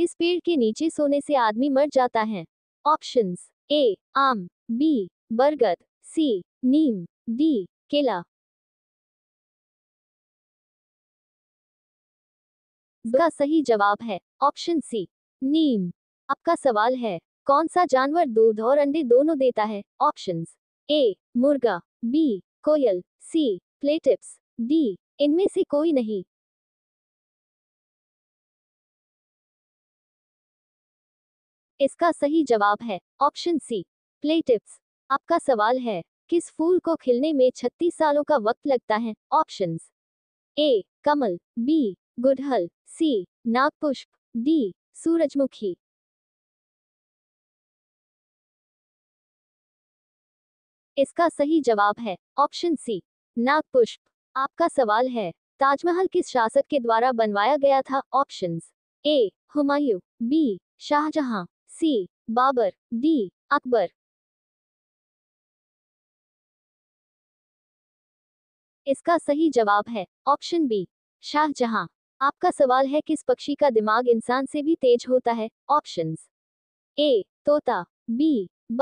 किस पेड़ के नीचे सोने से आदमी मर जाता है ऑप्शन ए आम बी बरगद सी नीम डी केला का सही जवाब है ऑप्शन सी नीम आपका सवाल है कौन सा जानवर दूध और अंडे दोनों देता है ऑप्शन ए मुर्गा बी कोयल सी प्लेटिप्स डी इनमें से कोई नहीं इसका सही जवाब है ऑप्शन सी प्ले टिप्स आपका सवाल है किस फूल को खिलने में 36 सालों का वक्त लगता है ऑप्शन ए कमल बी गुड़हल सी नागपुष्प डी सूरजमुखी इसका सही जवाब है ऑप्शन सी नागपुष्प आपका सवाल है ताजमहल किस शासक के द्वारा बनवाया गया था options A Humayun B Shahjahan C Babur D Akbar इसका सही जवाब है ऑप्शन बी शाहजहां आपका सवाल है किस पक्षी का दिमाग इंसान से भी तेज होता है ऑप्शन ए तोता बी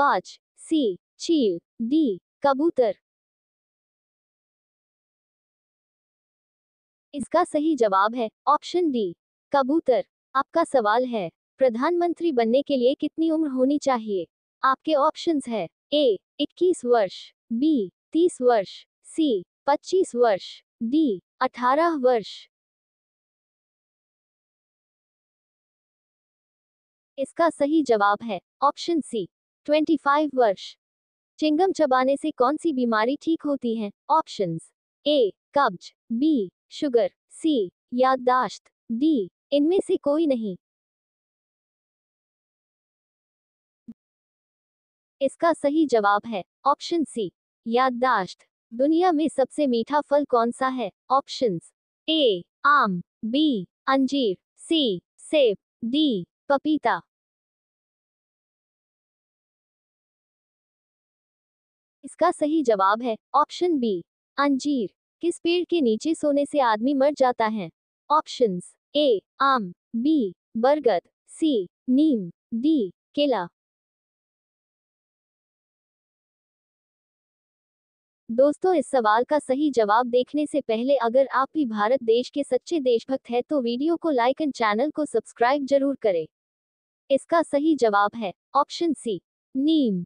बाज सी चील डी कबूतर इसका सही जवाब है ऑप्शन डी कबूतर आपका सवाल है प्रधानमंत्री बनने के लिए कितनी उम्र होनी चाहिए आपके ऑप्शंस है ए 21 वर्ष बी 30 वर्ष सी 25 वर्ष डी 18 वर्ष इसका सही जवाब है ऑप्शन सी 25 वर्ष चिंगम चबाने से कौन सी बीमारी ठीक होती है ऑप्शंस ए कब्ज बी शुगर सी याददाश्त डी इनमें से कोई नहीं इसका सही जवाब है ऑप्शन सी याददाश्त दुनिया में सबसे मीठा फल कौन सा है ऑप्शन ए आम बी अंजीर सी सेब डी पपीता इसका सही जवाब है ऑप्शन बी अंजीर किस पेड़ के नीचे सोने से आदमी मर जाता है ऑप्शंस ए आम बी बरगद सी नीम डी केला दोस्तों इस सवाल का सही जवाब देखने से पहले अगर आप भी भारत देश के सच्चे देशभक्त हैं तो वीडियो को लाइक एंड चैनल को सब्सक्राइब जरूर करें इसका सही जवाब है ऑप्शन सी नीम